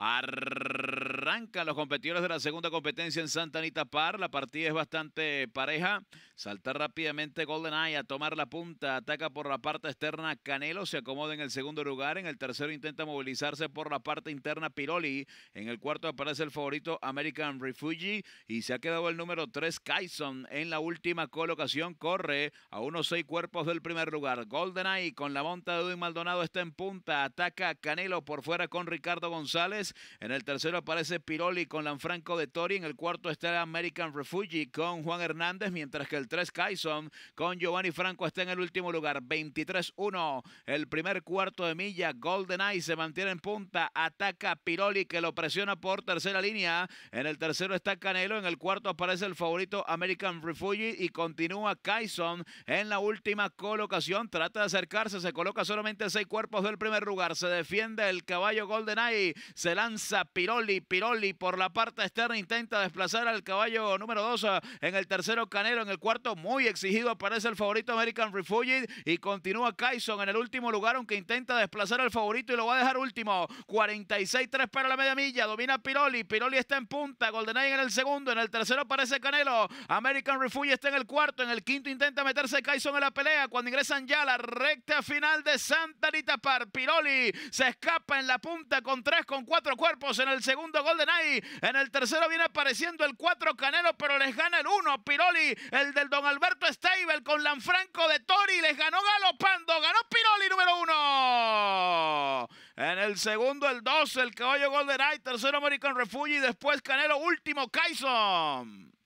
Ar... Arrancan los competidores de la segunda competencia en Santa Anita Par. La partida es bastante pareja. Salta rápidamente GoldenEye a tomar la punta. Ataca por la parte externa Canelo. Se acomoda en el segundo lugar. En el tercero intenta movilizarse por la parte interna Piroli. En el cuarto aparece el favorito American Refugee. Y se ha quedado el número 3 Kyson. En la última colocación corre a unos seis cuerpos del primer lugar. GoldenEye con la monta de Edwin Maldonado está en punta. Ataca Canelo por fuera con Ricardo González. En el tercero aparece Piroli con Lanfranco de Tori. En el cuarto está el American Refugee con Juan Hernández, mientras que el 3 Kaison con Giovanni Franco está en el último lugar. 23-1. El primer cuarto de milla. Golden Eye se mantiene en punta. Ataca Piroli que lo presiona por tercera línea. En el tercero está Canelo. En el cuarto aparece el favorito American Refugee y continúa Kaison en la última colocación. Trata de acercarse. Se coloca solamente seis cuerpos del primer lugar. Se defiende el caballo Golden Eye. Se lanza Piroli. Piroli Piroli por la parte externa intenta desplazar al caballo número 2 ah, en el tercero Canelo, en el cuarto muy exigido aparece el favorito American Refugee y continúa Kaison en el último lugar aunque intenta desplazar al favorito y lo va a dejar último, 46-3 para la media milla, domina Piroli, Piroli está en punta, GoldenEye en el segundo, en el tercero aparece Canelo, American Refugee está en el cuarto, en el quinto intenta meterse Kaison en la pelea, cuando ingresan ya la recta final de Santa Anita Par, Piroli se escapa en la punta con tres con cuatro cuerpos en el segundo gol en el tercero viene apareciendo el 4 Canelo, pero les gana el 1 Piroli. El del Don Alberto Stable con Lanfranco de Tori. Les ganó galopando. Ganó Piroli número 1. En el segundo el 2, el caballo GoldenEye. Tercero American Refugee. Y después Canelo, último Kaison.